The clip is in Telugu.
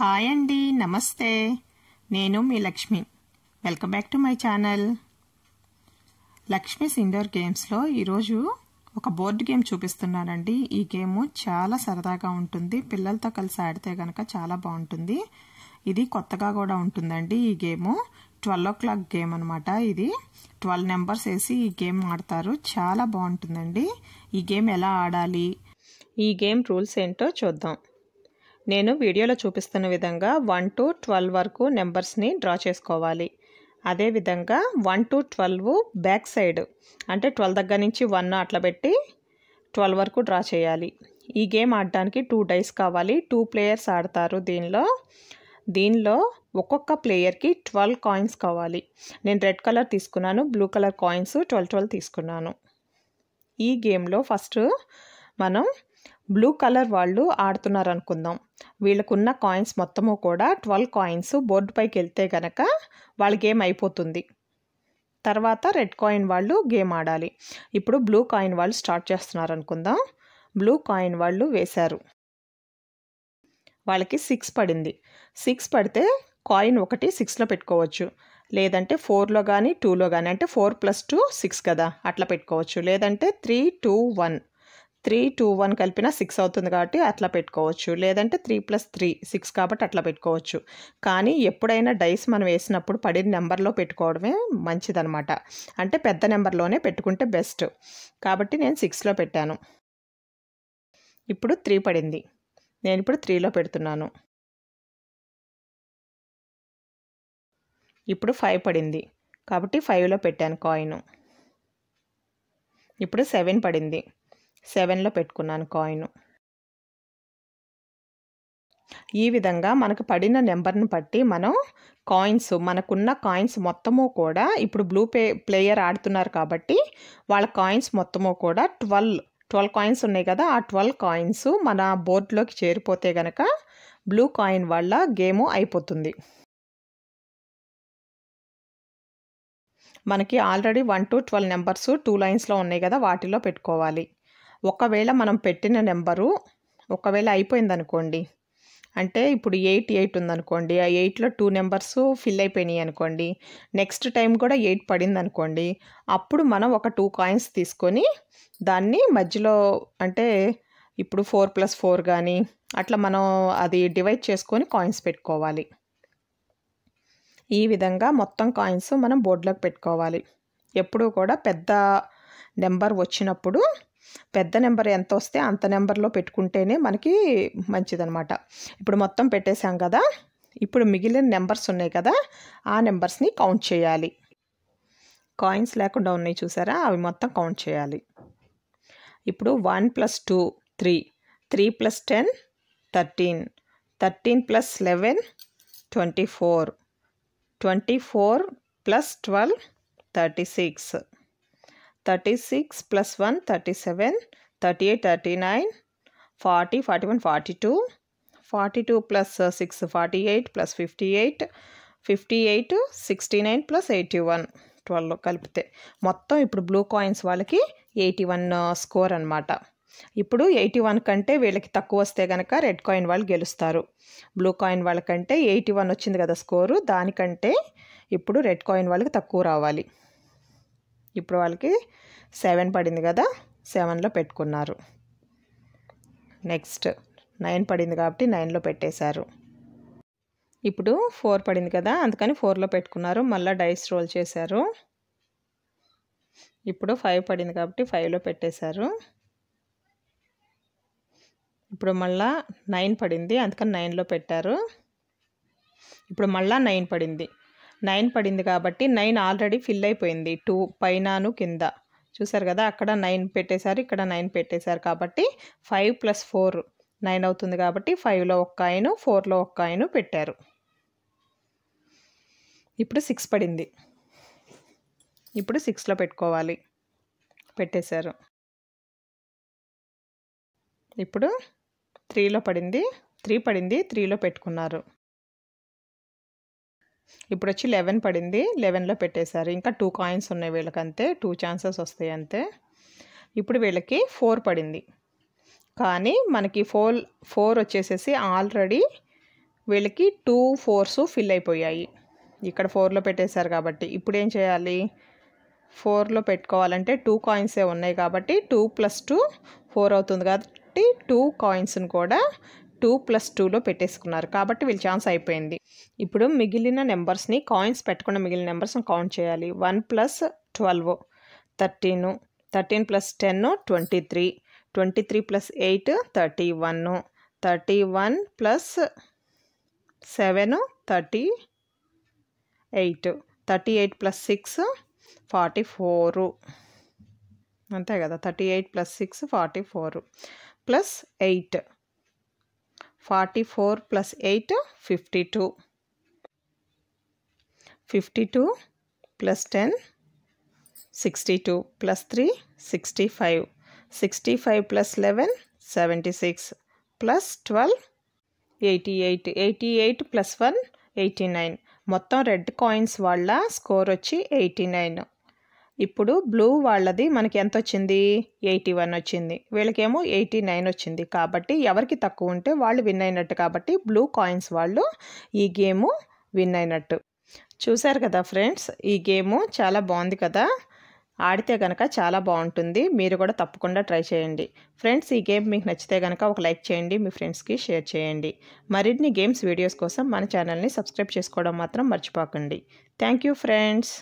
హాయ్ అండి నమస్తే నేను మీ Lakshmi welcome back to my channel Lakshmi's indoor గేమ్స్లో ఈరోజు ఒక బోర్డు గేమ్ చూపిస్తున్నానండి ఈ గేమ్ చాలా సరదాగా ఉంటుంది పిల్లలతో కలిసి ఆడితే కనుక చాలా బాగుంటుంది ఇది కొత్తగా కూడా ఉంటుందండి ఈ game twelve o'clock game అనమాట ఇది ట్వెల్వ్ నెంబర్స్ వేసి ఈ గేమ్ ఆడతారు చాలా బాగుంటుందండి ఈ గేమ్ ఎలా ఆడాలి ఈ గేమ్ రూల్స్ ఏంటో చూద్దాం నేను వీడియోలో చూపిస్తున్న విధంగా వన్ టు ట్వెల్వ్ వరకు నెంబర్స్ని డ్రా చేసుకోవాలి అదేవిధంగా one to twelve back side అంటే ట్వెల్వ్ దగ్గర నుంచి వన్ అట్లా పెట్టి ట్వెల్వ్ వరకు డ్రా చేయాలి ఈ గేమ్ ఆడడానికి టూ డైస్ కావాలి టూ ప్లేయర్స్ ఆడతారు దీనిలో దీనిలో ఒక్కొక్క ప్లేయర్కి ట్వెల్వ్ కాయిన్స్ కావాలి నేను రెడ్ కలర్ తీసుకున్నాను blue colour coins twelve twelve తీసుకున్నాను ఈ గేమ్లో ఫస్ట్ మనం బ్లూ కలర్ వాళ్ళు ఆడుతున్నారు అనుకుందాం వీళ్ళకున్న కాయిన్స్ మొత్తము కూడా ట్వెల్వ్ కాయిన్స్ బోర్డు పైకి వెళ్తే గనక వాళ్ళ గేమ్ అయిపోతుంది తర్వాత రెడ్ కాయిన్ వాళ్ళు గేమ్ ఆడాలి ఇప్పుడు బ్లూ కాయిన్ వాళ్ళు స్టార్ట్ చేస్తున్నారు అనుకుందాం బ్లూ కాయిన్ వాళ్ళు వేశారు వాళ్ళకి సిక్స్ పడింది సిక్స్ పడితే కాయిన్ ఒకటి సిక్స్లో పెట్టుకోవచ్చు లేదంటే ఫోర్లో కానీ టూలో కానీ అంటే ఫోర్ ప్లస్ టూ సిక్స్ కదా అట్లా పెట్టుకోవచ్చు లేదంటే three two one three two one కలిపిన సిక్స్ అవుతుంది కాబట్టి అట్లా పెట్టుకోవచ్చు లేదంటే త్రీ ప్లస్ త్రీ సిక్స్ కాబట్టి అట్లా పెట్టుకోవచ్చు కానీ ఎప్పుడైనా డైస్ మనం వేసినప్పుడు పడిన నెంబర్లో పెట్టుకోవడమే మంచిదనమాట అంటే పెద్ద నెంబర్లోనే పెట్టుకుంటే బెస్ట్ కాబట్టి నేను సిక్స్లో పెట్టాను ఇప్పుడు త్రీ పడింది నేను ఇప్పుడు త్రీలో పెడుతున్నాను ఇప్పుడు ఫైవ్ పడింది కాబట్టి ఫైవ్లో పెట్టాను కాయిన్ ఇప్పుడు సెవెన్ పడింది సెవెన్లో పెట్టుకున్నాను కాయిన్ ఈ విధంగా మనకు పడిన నెంబర్ను బట్టి మనం కాయిన్స్ మనకున్న కాయిన్స్ మొత్తము కూడా ఇప్పుడు బ్లూ పే ప్లేయర్ ఆడుతున్నారు కాబట్టి వాళ్ళ కాయిన్స్ మొత్తము కూడా ట్వెల్వ్ ట్వెల్వ్ కాయిన్స్ ఉన్నాయి కదా ఆ ట్వెల్వ్ కాయిన్స్ మన బోర్డులోకి చేరిపోతే గనక బ్లూ కాయిన్ వల్ల గేము అయిపోతుంది మనకి already one to twelve numbers two లైన్స్లో ఉన్నాయి కదా వాటిలో పెట్టుకోవాలి ఒకవేళ మనం పెట్టిన నెంబరు ఒకవేళ అయిపోయిందనుకోండి అంటే ఇప్పుడు ఎయిట్ ఎయిట్ ఉందనుకోండి ఆ ఎయిట్లో టూ నెంబర్స్ ఫిల్ అయిపోయినాయి అనుకోండి నెక్స్ట్ టైం కూడా ఎయిట్ పడింది అనుకోండి అప్పుడు మనం ఒక టూ కాయిన్స్ తీసుకొని దాన్ని మధ్యలో అంటే ఇప్పుడు ఫోర్ ప్లస్ ఫోర్ కానీ అట్లా మనం అది డివైడ్ చేసుకొని కాయిన్స్ పెట్టుకోవాలి ఈ విధంగా మొత్తం కాయిన్స్ మనం బోర్డులోకి పెట్టుకోవాలి ఎప్పుడూ కూడా పెద్ద నెంబర్ వచ్చినప్పుడు పెద్ద నెంబర్ ఎంత వస్తే అంత నెంబర్లో పెట్టుకుంటేనే మనకి మంచిదనమాట ఇప్పుడు మొత్తం పెట్టేశాం కదా ఇప్పుడు మిగిలిన నెంబర్స్ ఉన్నాయి కదా ఆ నెంబర్స్ని కౌంట్ చేయాలి కాయిన్స్ లేకుండా ఉన్నాయి చూసారా అవి మొత్తం కౌంట్ చేయాలి ఇప్పుడు one plus two three three plus ten thirteen thirteen plus eleven twenty four twenty four plus twelve thirty six thirty six plus one thirty seven thirty eight thirty nine forty forty one forty two forty two plus six forty eight plus fifty eight fifty eight sixty nine plus eighty one twelve కలిపితే మొత్తం ఇప్పుడు బ్లూ కాయిన్స్ వాళ్ళకి ఎయిటీ వన్ స్కోర్ అనమాట ఇప్పుడు ఎయిటీ వన్ కంటే వీళ్ళకి తక్కువ వస్తే కనుక రెడ్ కాయిన్ వాళ్ళు గెలుస్తారు బ్లూ కాయిన్ వాళ్ళకంటే ఎయిటీ వన్ వచ్చింది కదా స్కోరు దానికంటే ఇప్పుడు రెడ్ కాయిన్ వాళ్ళకి తక్కువ రావాలి ఇప్పుడు వాళ్ళకి సెవెన్ పడింది కదా సెవెన్లో పెట్టుకున్నారు నెక్స్ట్ నైన్ పడింది కాబట్టి నైన్లో పెట్టేశారు ఇప్పుడు ఫోర్ పడింది కదా అందుకని ఫోర్లో పెట్టుకున్నారు మళ్ళీ డైస్ రోల్ చేశారు ఇప్పుడు ఫైవ్ పడింది కాబట్టి ఫైవ్లో పెట్టేశారు ఇప్పుడు మళ్ళా నైన్ పడింది అందుకని నైన్లో పెట్టారు ఇప్పుడు మళ్ళా నైన్ పడింది నైన్ పడింది కాబట్టి నైన్ ఆల్రెడీ ఫిల్ అయిపోయింది టూ పైనను కింద చూసారు కదా అక్కడ నైన్ పెట్టేశారు ఇక్కడ నైన్ పెట్టేశారు కాబట్టి ఫైవ్ ప్లస్ ఫోర్ నైన్ అవుతుంది కాబట్టి ఫైవ్లో ఒక్క ఆయను ఫోర్లో ఒక్క ఆయను పెట్టారు ఇప్పుడు సిక్స్ పడింది ఇప్పుడు సిక్స్లో పెట్టుకోవాలి పెట్టేశారు ఇప్పుడు త్రీలో పడింది త్రీ పడింది త్రీలో పెట్టుకున్నారు ఇప్పుడు వచ్చి లెవెన్ పడింది లెవెన్లో పెట్టేశారు ఇంకా టూ కాయిన్స్ ఉన్నాయి వీళ్ళకి అంతే టూ ఛాన్సెస్ వస్తాయి అంతే ఇప్పుడు వీళ్ళకి ఫోర్ పడింది కానీ మనకి ఫోర్ ఫోర్ వచ్చేసేసి ఆల్రెడీ వీళ్ళకి టూ ఫోర్స్ ఫిల్ అయిపోయాయి ఇక్కడ ఫోర్లో పెట్టేశారు కాబట్టి ఇప్పుడు ఏం చేయాలి ఫోర్లో పెట్టుకోవాలంటే టూ కాయిన్సే ఉన్నాయి కాబట్టి టూ ప్లస్ టూ ఫోర్ అవుతుంది కాబట్టి టూ కాయిన్స్ని కూడా టూ ప్లస్ టూలో పెట్టేసుకున్నారు కాబట్టి వీళ్ళు ఛాన్స్ అయిపోయింది ఇప్పుడు మిగిలిన నెంబర్స్ని కాయిన్స్ పెట్టకుండా మిగిలిన నెంబర్స్ని కౌంట్ చేయాలి one plus twelve thirteen thirteen plus ten twenty three twenty three plus eight thirty one thirty one plus seven thirty eight thirty eight plus six forty four అంతే కదా thirty eight plus six forty four plus eight forty four plus eight fifty two fifty two plus ten sixty two plus three sixty five sixty five plus eleven seventy six plus twelve eighty eight eighty eight plus one eighty nine మొత్తం రెడ్ కాయిన్స్ వాళ్ళ స్కోర్ వచ్చి ఎయిటీ నైన్ ఇప్పుడు బ్లూ వాళ్ళది మనకి ఎంత వచ్చింది ఎయిటీ వన్ వచ్చింది వీళ్ళకేమో ఎయిటీ నైన్ వచ్చింది కాబట్టి ఎవరికి తక్కువ ఉంటే వాళ్ళు విన్ అయినట్టు కాబట్టి బ్లూ కాయిన్స్ వాళ్ళు ఈ గేము విన్ అయినట్టు చూశారు కదా ఫ్రెండ్స్ ఈ గేము చాలా బాగుంది కదా ఆడితే కనుక చాలా బాగుంటుంది మీరు కూడా తప్పకుండా ట్రై చేయండి ఫ్రెండ్స్ ఈ గేమ్ మీకు నచ్చితే కనుక ఒక లైక్ చేయండి మీ ఫ్రెండ్స్కి షేర్ చేయండి మరిన్ని గేమ్స్ వీడియోస్ కోసం మన ఛానల్ని సబ్స్క్రైబ్ చేసుకోవడం మాత్రం మర్చిపోకండి థ్యాంక్ ఫ్రెండ్స్